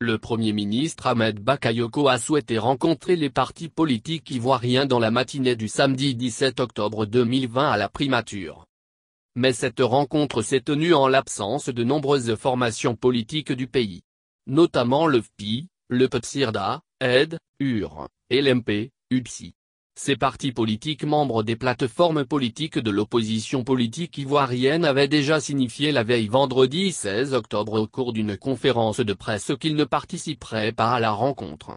Le Premier ministre Ahmed Bakayoko a souhaité rencontrer les partis politiques ivoiriens dans la matinée du samedi 17 octobre 2020 à la primature. Mais cette rencontre s'est tenue en l'absence de nombreuses formations politiques du pays. Notamment le FPI, le PEPSIRDA, ED, UR, LMP, UPSI. Ces partis politiques membres des plateformes politiques de l'opposition politique ivoirienne avaient déjà signifié la veille vendredi 16 octobre au cours d'une conférence de presse qu'ils ne participeraient pas à la rencontre.